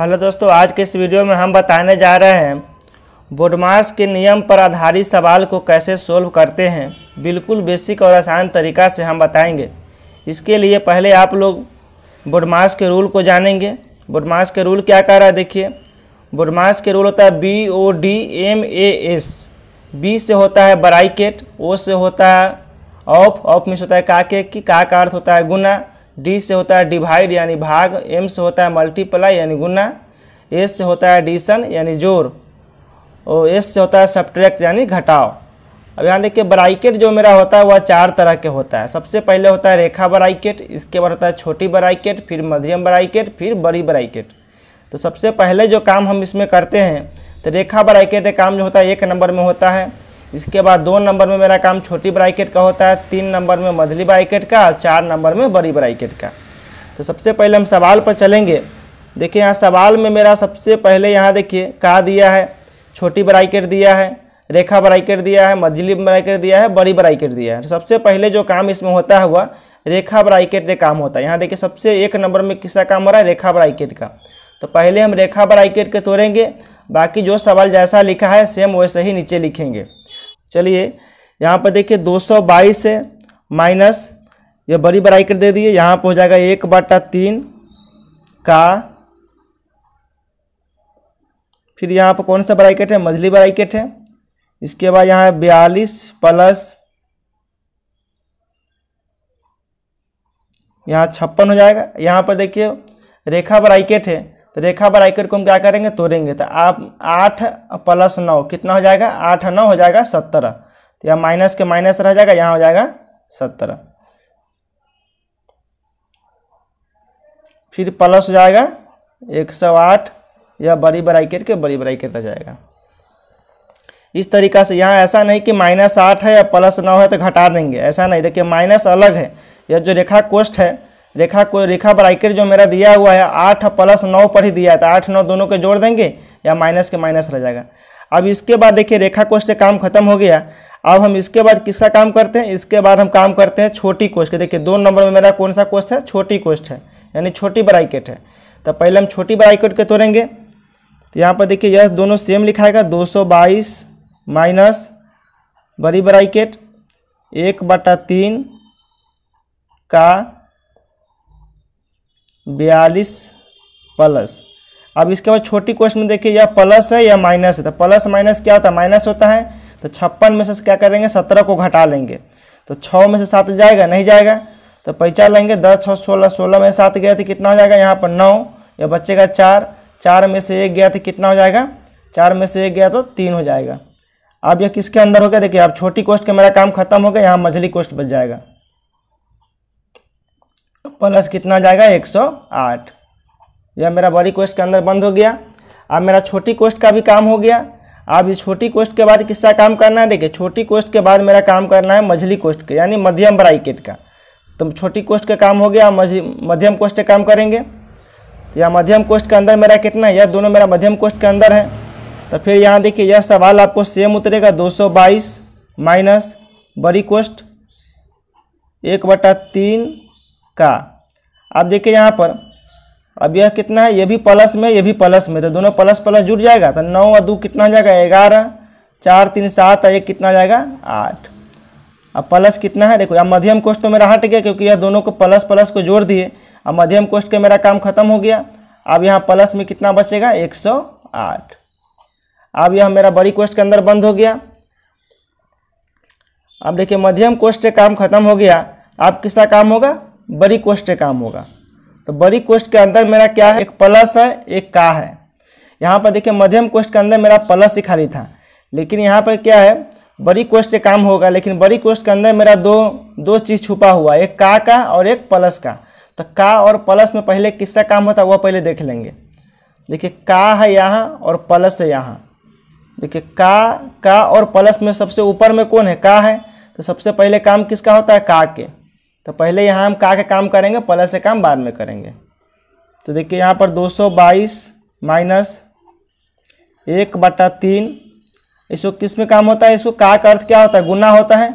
hello दोस्तों आज के इस वीडियो में हम बताने जा रहे हैं बोडमास के नियम पर आधारित सवाल को कैसे सोल्व करते हैं बिल्कुल बेसिक और आसान तरीका से हम बताएंगे इसके लिए पहले आप लोग बोडमास के रूल को जानेंगे बोडमास के रूल क्या कह रहा है देखिए बोडमास के रूल होता है B O D M A S B से होता है बराइकेट ओ से होता है ऑफ ऑफ मिस होता है काके की का का अर्थ होता है गुना डी से होता है डिवाइड यानी भाग एम से होता है मल्टीप्लाई यानी गुना एस से होता है एडिशन यानी जोर और एस से होता है सब्ट्रैक्ट यानी घटाओ अब यहाँ देखिए ब्राइकेट जो मेरा होता है वह चार तरह के होता है सबसे पहले होता है रेखा ब्राइकेट इसके बाद होता है छोटी ब्राइकेट फिर मध्यम ब्राइकेट फिर बड़ी ब्राइकेट तो सबसे पहले जो काम हम इसमें करते हैं तो रेखा ब्राइकेट का काम जो होता है एक नंबर में होता है इसके बाद दो नंबर में मेरा काम छोटी ब्राइकेट का होता है तीन नंबर में मधली ब्राइकेट का और चार नंबर में बड़ी ब्राइकेट का तो सबसे पहले हम सवाल पर चलेंगे देखिए यहाँ सवाल में मेरा सबसे पहले यहाँ देखिए कहा दिया है छोटी ब्राइकेट दिया है रेखा ब्राइकेट दिया है मझली ब्राइकेट दिया है बड़ी ब्राइकेट दिया है तो सबसे पहले जो काम इसमें होता है हुआ रेखा ब्राइकेट का काम होता है यहाँ देखिए सबसे एक नंबर में किसका काम हो रहा है रेखा ब्राइकेट का तो पहले हम रेखा ब्राइकेट के तोड़ेंगे बाकी जो सवाल जैसा लिखा है सेम वैसे ही नीचे लिखेंगे चलिए यहाँ पर देखिए 222 है माइनस ये बड़ी बड़ाई कर दे दिए यहाँ पर हो जाएगा एक बटा तीन का फिर यहाँ पर कौन सा ब्राइकेट है मझली ब्राइकेट है इसके बाद यहाँ बयालीस प्लस यहाँ छप्पन हो जाएगा यहाँ पर देखिए रेखा ब्राइकेट है तो रेखा पर आइकर को हम क्या करेंगे तोड़ेंगे तो आप आठ प्लस नौ कितना हो जाएगा आठ नौ हो जाएगा सत्रह तो यहाँ माइनस के माइनस रह जाएगा यहाँ हो जाएगा सत्रह फिर प्लस हो जाएगा एक सौ आठ या बड़ी बराइकेट के बड़ी बराइकेट रह जाएगा इस तरीका से यहाँ ऐसा नहीं कि माइनस आठ है या प्लस नौ है तो घटा देंगे ऐसा नहीं देखिए माइनस अलग है यह जो रेखा कोष्ठ है रेखा को रेखा ब्राइकेट जो मेरा दिया हुआ है आठ प्लस नौ पर ही दिया है तो आठ नौ दोनों के जोड़ देंगे या माइनस के माइनस रह जाएगा अब इसके बाद देखिए रेखा कोष का काम खत्म हो गया अब हम इसके बाद किसका काम करते हैं इसके बाद हम काम करते हैं छोटी कोष्ठ के देखिए दो नंबर में मेरा कौन सा कोष्ठ है छोटी कोष्ठ है यानी छोटी ब्राइकेट है तो पहले हम छोटी ब्राइकेट के तोड़ेंगे तो यहाँ पर देखिए यह दोनों सेम लिखाएगा दो सौ बाईस माइनस बड़ी ब्राइकेट एक बटा तीन का बयालीस प्लस अब इसके बाद छोटी क्वेश्चन में देखिए यह प्लस है या माइनस है तो प्लस माइनस क्या होता है माइनस होता है तो छप्पन में से क्या करेंगे सत्रह को घटा लेंगे तो छः में से सात जाएगा नहीं जाएगा तो पैचा लेंगे दस छः सोलह सोलह में सात गया तो कितना हो जाएगा यहाँ पर नौ या बचेगा चार चार में से एक गया तो कितना हो जाएगा चार में से एक गया तो तीन हो जाएगा अब यह किसके अंदर हो गया देखिए अब छोटी कोस्ट का मेरा काम खत्म हो गया यहाँ मझली कोस्ट बच जाएगा प्लस कितना जाएगा एक सौ आठ यह मेरा बड़ी कोष्ट के अंदर बंद हो गया अब मेरा छोटी कोस्ट का भी काम हो गया अब इस छोटी कोष्ट के बाद किसका काम करना है देखिए छोटी कोस्ट के बाद मेरा काम करना है मझली कोष्ट का यानी मध्यम ब्राइकेट का तो छोटी कोष्ट का काम हो गया मध्यम कोष्ट का काम करेंगे तो यह मध्यम कोष्ट के अंदर मेरा कितना है यह दोनों मेरा मध्यम कोष्ट के अंदर है तो फिर यहाँ देखिए यह सवाल आपको सेम उतरेगा दो सौ बाईस माइनस बड़ी कोस्ट एक बटा तीन का अब देखिए यहाँ पर अब यह कितना है यह भी प्लस में यह भी प्लस में तो दोनों प्लस प्लस जुड़ जाएगा तो नौ और दो कितना हो जाएगा ग्यारह चार तीन सात और एक कितना हो जाएगा आठ अब प्लस कितना है देखो अब मध्यम कोष्ट तो मेरा हट गया क्योंकि यह दोनों को प्लस प्लस को जोड़ दिए अब मध्यम कोष्ट का मेरा काम खत्म हो गया अब यहाँ प्लस में कितना बचेगा एक सौ आठ अब यह मेरा बड़ी कोष्ट के अंदर बंद हो गया अब देखिए मध्यम कोष्ट से काम खत्म हो गया अब किसका काम होगा बड़ी कोष्ट काम होगा तो बड़ी कोष्ट के अंदर मेरा क्या है एक प्लस है एक का है यहाँ पर देखिए मध्यम कोष्ट के अंदर मेरा प्लस ही खाली था लेकिन यहाँ पर क्या है बड़ी कोष्ट काम होगा लेकिन बड़ी कोष्ट के अंदर मेरा दो दो चीज़ छुपा हुआ एक का का और एक प्लस का तो का और प्लस में पहले किसका काम होता है वह पहले देख लेंगे देखिए का है यहाँ और प्लस है यहाँ देखिए का का और प्लस में सबसे ऊपर में कौन है का है तो सबसे पहले काम किसका होता है का के तो पहले यहाँ हम का के काम करेंगे प्लस से काम बाद में करेंगे तो देखिए यहाँ पर 222 माइनस एक बटा तीन इसको किस में काम होता है इसको का का अर्थ क्या होता है गुना होता है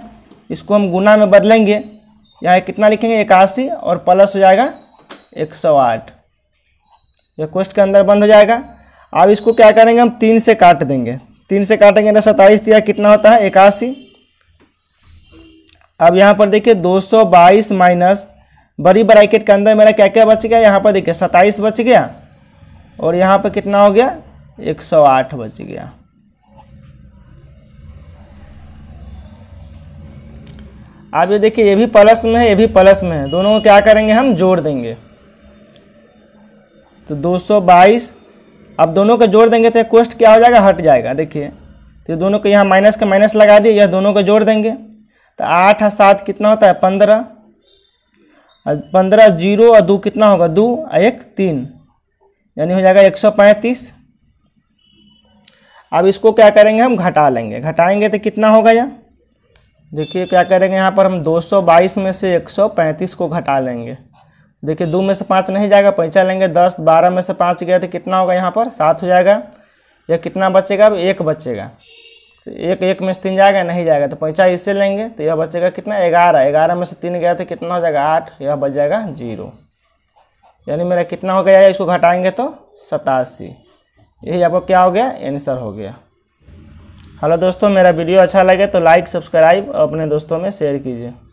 इसको हम गुना में बदलेंगे यहाँ कितना लिखेंगे इक्यासी और प्लस हो जाएगा एक सौ आठ यह क्वेश्चन के अंदर बंद हो जाएगा अब इसको क्या करेंगे हम तीन से काट देंगे तीन से काटेंगे ना तो सत्ताईस दिया कितना होता है इक्यासी अब यहाँ पर देखिए 222 सौ बाईस माइनस बड़ी ब्रैकेट के अंदर मेरा क्या क्या बच गया यहाँ पर देखिए 27 बच गया और यहाँ पर कितना हो गया 108 बच गया अब ये देखिए ये भी प्लस में है ये भी प्लस में है दोनों को क्या करेंगे हम जोड़ देंगे तो 222 अब दोनों को जोड़ देंगे तो कोस्ट क्या हो जाएगा हट जाएगा देखिए तो दोनों को यहाँ माइनस का माइनस लगा दिए यह दोनों को जोड़ देंगे तो आठ और सात कितना होता है पंद्रह पंद्रह जीरो और दो कितना होगा दो एक तीन यानी हो जाएगा एक सौ पैंतीस अब इसको क्या करेंगे हम घटा लेंगे घटाएंगे तो कितना होगा यह देखिए क्या करेंगे यहाँ पर हम 222 में से 135 को घटा लेंगे देखिए दो में से पाँच नहीं जाएगा पैंचा लेंगे दस बारह में से पाँच गया तो कितना होगा यहाँ पर सात हो जाएगा या कितना बचेगा अब एक बचेगा तो एक एक में से तीन जाएगा नहीं जाएगा तो पैंचा इससे लेंगे तो यह बचेगा कितना ग्यारह ग्यारह में से तीन गया तो कितना हो जाएगा आठ यह बच जाएगा जीरो यानी मेरा कितना हो गया इसको घटाएंगे तो सतासी यही आपको क्या हो गया आंसर हो गया हेलो दोस्तों मेरा वीडियो अच्छा लगे तो लाइक सब्सक्राइब और अपने दोस्तों में शेयर कीजिए